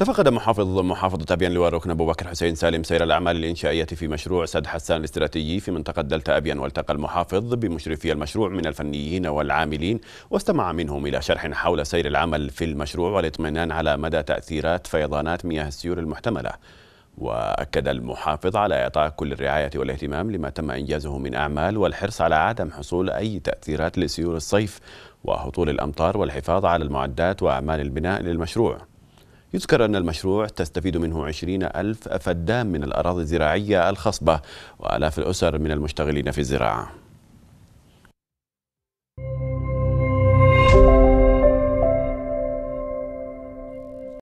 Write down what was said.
تفقد محافظ محافظة أبيان لواء ركن أبو بكر حسين سالم سير الأعمال الإنشائية في مشروع سد حسان الاستراتيجي في منطقة دلتا أبيان والتقى المحافظ بمشرفي المشروع من الفنيين والعاملين واستمع منهم إلى شرح حول سير العمل في المشروع والاطمئنان على مدى تأثيرات فيضانات مياه السيول المحتملة وأكد المحافظ على إعطاء كل الرعاية والاهتمام لما تم إنجازه من أعمال والحرص على عدم حصول أي تأثيرات لسيول الصيف وهطول الأمطار والحفاظ على المعدات وأعمال البناء للمشروع يذكر أن المشروع تستفيد منه 20 ألف فدان من الأراضي الزراعية الخصبة وآلاف الأسر من المشتغلين في الزراعة